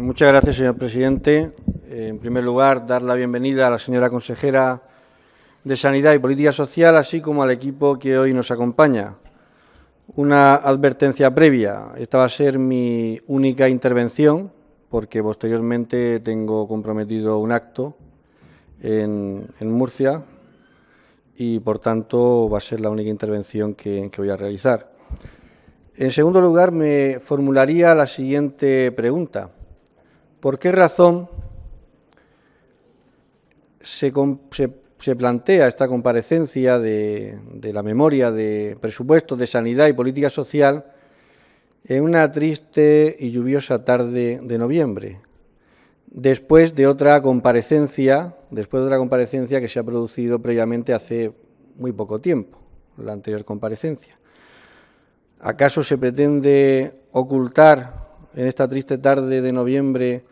Muchas gracias, señor presidente. Eh, en primer lugar, dar la bienvenida a la señora consejera de Sanidad y Política Social, así como al equipo que hoy nos acompaña. Una advertencia previa. Esta va a ser mi única intervención, porque posteriormente tengo comprometido un acto en, Murcia y, por tanto, va a ser la única intervención que voy a realizar. En segundo lugar, me formularía la siguiente pregunta. ¿Por qué razón se, plantea esta comparecencia de, la memoria de presupuestos de sanidad y política social en una triste y lluviosa tarde de noviembre, después de otra comparecencia, después de otra comparecencia que se ha producido previamente hace muy poco tiempo, la anterior comparecencia. ¿Acaso se pretende ocultar en esta triste tarde de noviembre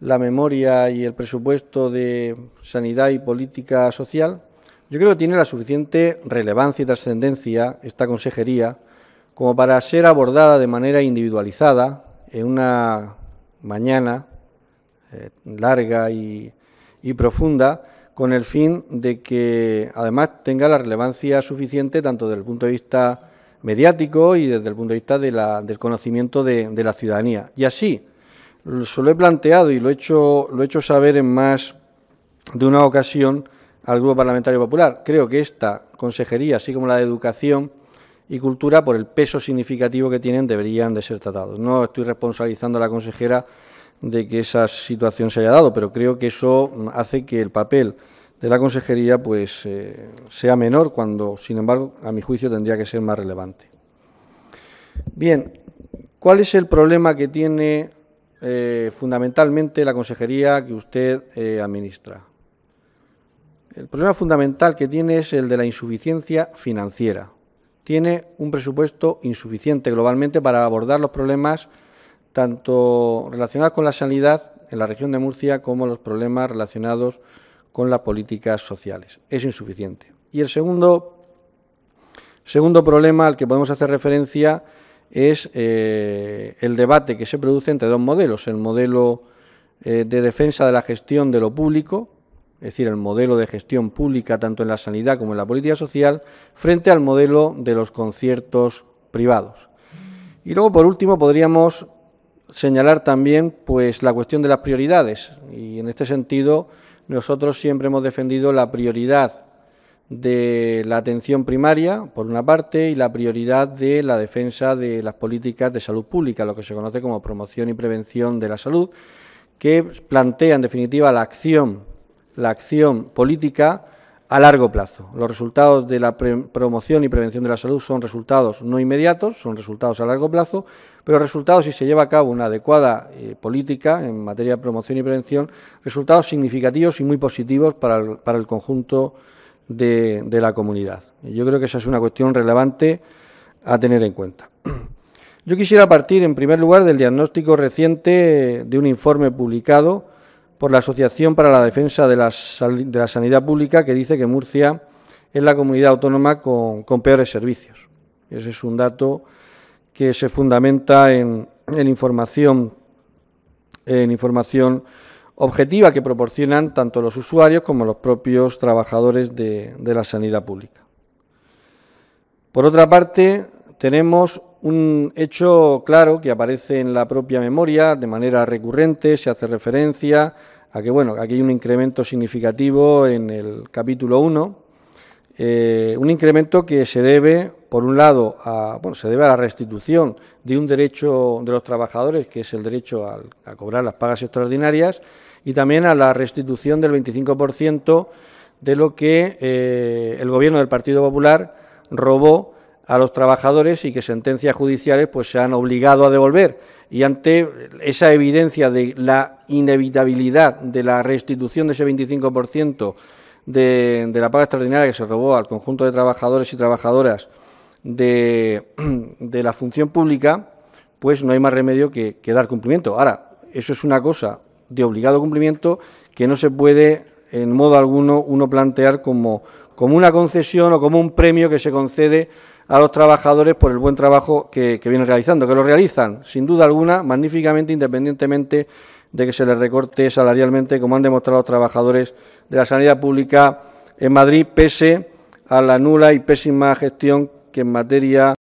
la memoria y el presupuesto de sanidad y política social, yo creo que tiene la suficiente relevancia y trascendencia esta consejería como para ser abordada de manera individualizada en una mañana eh, larga y, profunda con el fin de que además tenga la relevancia suficiente tanto desde el punto de vista mediático y desde el punto de vista del conocimiento de, de la ciudadanía. Y así, se lo he planteado y lo he hecho, lo he hecho saber en más de una ocasión al Grupo Parlamentario Popular. Creo que esta consejería, así como la de Educación y Cultura, por el peso significativo que tienen, deberían de ser tratados. No estoy responsabilizando a la consejera de que esa situación se haya dado, pero creo que eso hace que el papel de la consejería pues eh, sea menor cuando, sin embargo, a mi juicio tendría que ser más relevante. Bien, ¿cuál es el problema que tiene eh, fundamentalmente la consejería que usted eh, administra. El problema fundamental que tiene es el de la insuficiencia financiera. Tiene un presupuesto insuficiente globalmente para abordar los problemas tanto relacionados con la sanidad en la región de Murcia como los problemas relacionados con las políticas sociales. Es insuficiente. Y el segundo, segundo problema al que podemos hacer referencia es eh, el debate que se produce entre dos modelos, el modelo eh, de defensa de la gestión de lo público, es decir, el modelo de gestión pública tanto en la sanidad como en la política social, frente al modelo de los conciertos privados. Y luego, por último, podríamos señalar también pues, la cuestión de las prioridades. Y en este sentido, nosotros siempre hemos defendido la prioridad de la atención primaria, por una parte, y la prioridad de la defensa de las políticas de salud pública, lo que se conoce como promoción y prevención de la salud, que plantea, en definitiva, la acción, la acción política a largo plazo. Los resultados de la promoción y prevención de la salud son resultados no inmediatos, son resultados a largo plazo, pero resultados, si se lleva a cabo una adecuada eh, política en materia de promoción y prevención, resultados significativos y muy positivos para el, para el conjunto de, la comunidad. Yo creo que esa es una cuestión relevante a tener en cuenta. Yo quisiera partir, en primer lugar, del diagnóstico reciente de un informe publicado por la Asociación para la Defensa de la, Sanidad Pública, que dice que Murcia es la comunidad autónoma con, con peores servicios. Ese es un dato que se fundamenta en, en información, en información objetiva que proporcionan tanto los usuarios como los propios trabajadores de, la sanidad pública. Por otra parte, tenemos un hecho claro que aparece en la propia memoria de manera recurrente, se hace referencia a que bueno, aquí hay un incremento significativo en el capítulo 1, eh, un incremento que se debe por un lado, bueno, se debe a la restitución de un derecho de los trabajadores, que es el derecho a, cobrar las pagas extraordinarias, y también a la restitución del 25% de lo que eh, el gobierno del Partido Popular robó a los trabajadores y que sentencias judiciales pues se han obligado a devolver y ante esa evidencia de la inevitabilidad de la restitución de ese 25% de la paga extraordinaria que se robó al conjunto de trabajadores y trabajadoras de, la función pública, pues no hay más remedio que, dar cumplimiento. Ahora, eso es una cosa de obligado cumplimiento que no se puede en modo alguno uno plantear como, como una concesión o como un premio que se concede a los trabajadores por el buen trabajo que, que vienen realizando, que lo realizan sin duda alguna magníficamente, independientemente de que se les recorte salarialmente, como han demostrado los trabajadores de la sanidad pública en Madrid, pese a la nula y pésima gestión que en materia